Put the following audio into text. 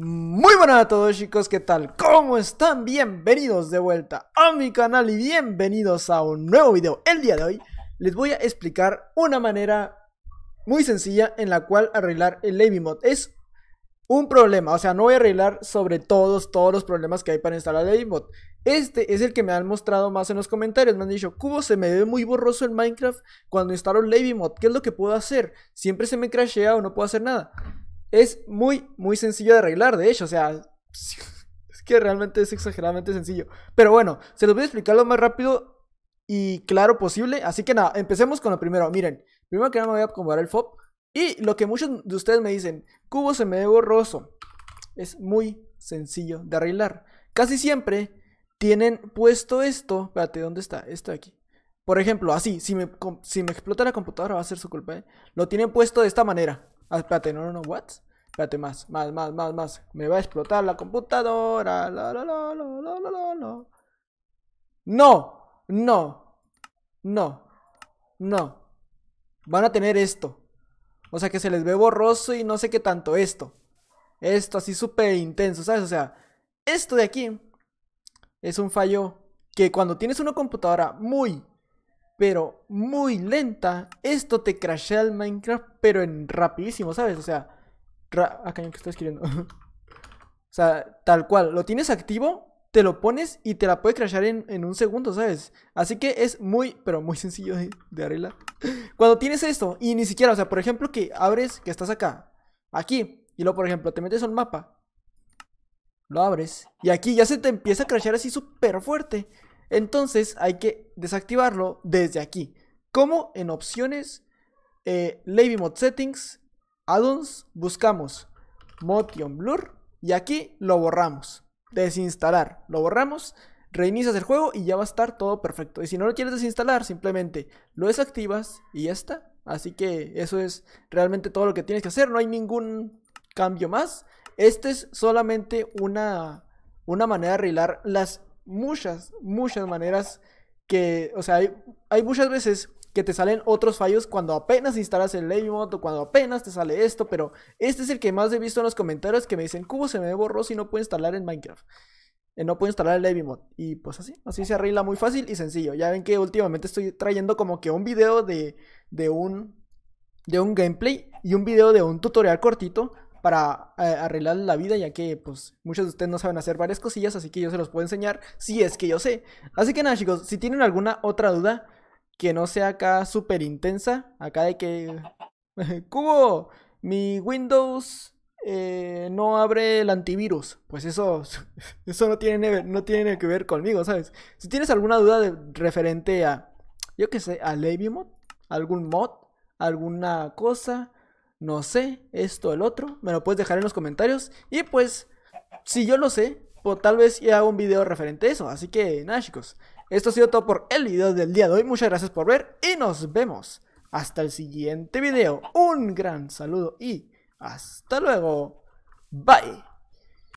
Muy buenas a todos chicos, ¿qué tal? ¿Cómo están? Bienvenidos de vuelta a mi canal y bienvenidos a un nuevo video. El día de hoy les voy a explicar una manera muy sencilla en la cual arreglar el Levy Es un problema, o sea, no voy a arreglar sobre todos, todos los problemas que hay para instalar Levy Mod. Este es el que me han mostrado más en los comentarios. Me han dicho, Cubo, se me ve muy borroso el Minecraft cuando instalo el Mod. ¿Qué es lo que puedo hacer? Siempre se me crashea o no puedo hacer nada es muy, muy sencillo de arreglar, de hecho, o sea, es que realmente es exageradamente sencillo. Pero bueno, se los voy a explicar lo más rápido y claro posible, así que nada, empecemos con lo primero. Miren, primero que nada me voy a acomodar el FOP y lo que muchos de ustedes me dicen, cubo se me ve borroso, es muy sencillo de arreglar. Casi siempre tienen puesto esto, espérate, ¿dónde está? Esto aquí. Por ejemplo, así, si me, si me explota la computadora va a ser su culpa, ¿eh? Lo tienen puesto de esta manera. Ah, espérate, no, no, no, what? Espérate, más, más, más, más, más. Me va a explotar la computadora. No, no, no, no. Van a tener esto. O sea que se les ve borroso y no sé qué tanto esto. Esto así súper intenso, ¿sabes? O sea, esto de aquí es un fallo que cuando tienes una computadora muy, pero muy lenta, esto te crashea el Minecraft, pero en rapidísimo, ¿sabes? O sea, acá ah, que estoy escribiendo. o sea, tal cual, lo tienes activo, te lo pones y te la puede crashear en, un segundo, ¿sabes? Así que es muy, pero muy sencillo de, de arreglar. Cuando tienes esto, y ni siquiera, o sea, por ejemplo, que abres, que estás acá, aquí, y luego, por ejemplo, te metes un mapa, lo abres, y aquí ya se te empieza a crashear así súper fuerte. Entonces hay que desactivarlo desde aquí. Como en opciones, eh, Mode Settings, Addons, buscamos Motion Blur y aquí lo borramos. Desinstalar, lo borramos, reinicias el juego y ya va a estar todo perfecto. Y si no lo quieres desinstalar, simplemente lo desactivas y ya está. Así que eso es realmente todo lo que tienes que hacer. No hay ningún cambio más. Este es solamente una, una manera de arreglar las muchas, muchas maneras que, o sea, hay, muchas veces que te salen otros fallos cuando apenas instalas el levimod o cuando apenas te sale esto, pero este es el que más he visto en los comentarios que me dicen, Cubo se me borró si no puedo instalar en Minecraft. Eh, no puedo instalar el Levimod. Y pues así, así se arregla muy fácil y sencillo. Ya ven que últimamente estoy trayendo como que un video de, un de un gameplay y un video de un tutorial cortito para eh, arreglar la vida, ya que pues muchos de ustedes no saben hacer varias cosillas, así que yo se los puedo enseñar si es que yo sé. Así que nada chicos, si tienen alguna otra duda que no sea acá súper intensa, acá de que... Cubo, mi Windows eh, no abre el antivirus. Pues eso, eso no, tiene, no tiene que ver conmigo, ¿sabes? Si tienes alguna duda referente a, yo qué sé, a Levi mod, algún mod, alguna cosa, no sé, esto, el otro, me lo puedes dejar en los comentarios. Y pues, si yo lo sé, pues tal vez ya hago un video referente a eso. Así que nada, chicos. Esto ha sido todo por el video del día de hoy. Muchas gracias por ver y nos vemos hasta el siguiente video. Un gran saludo y hasta luego. Bye.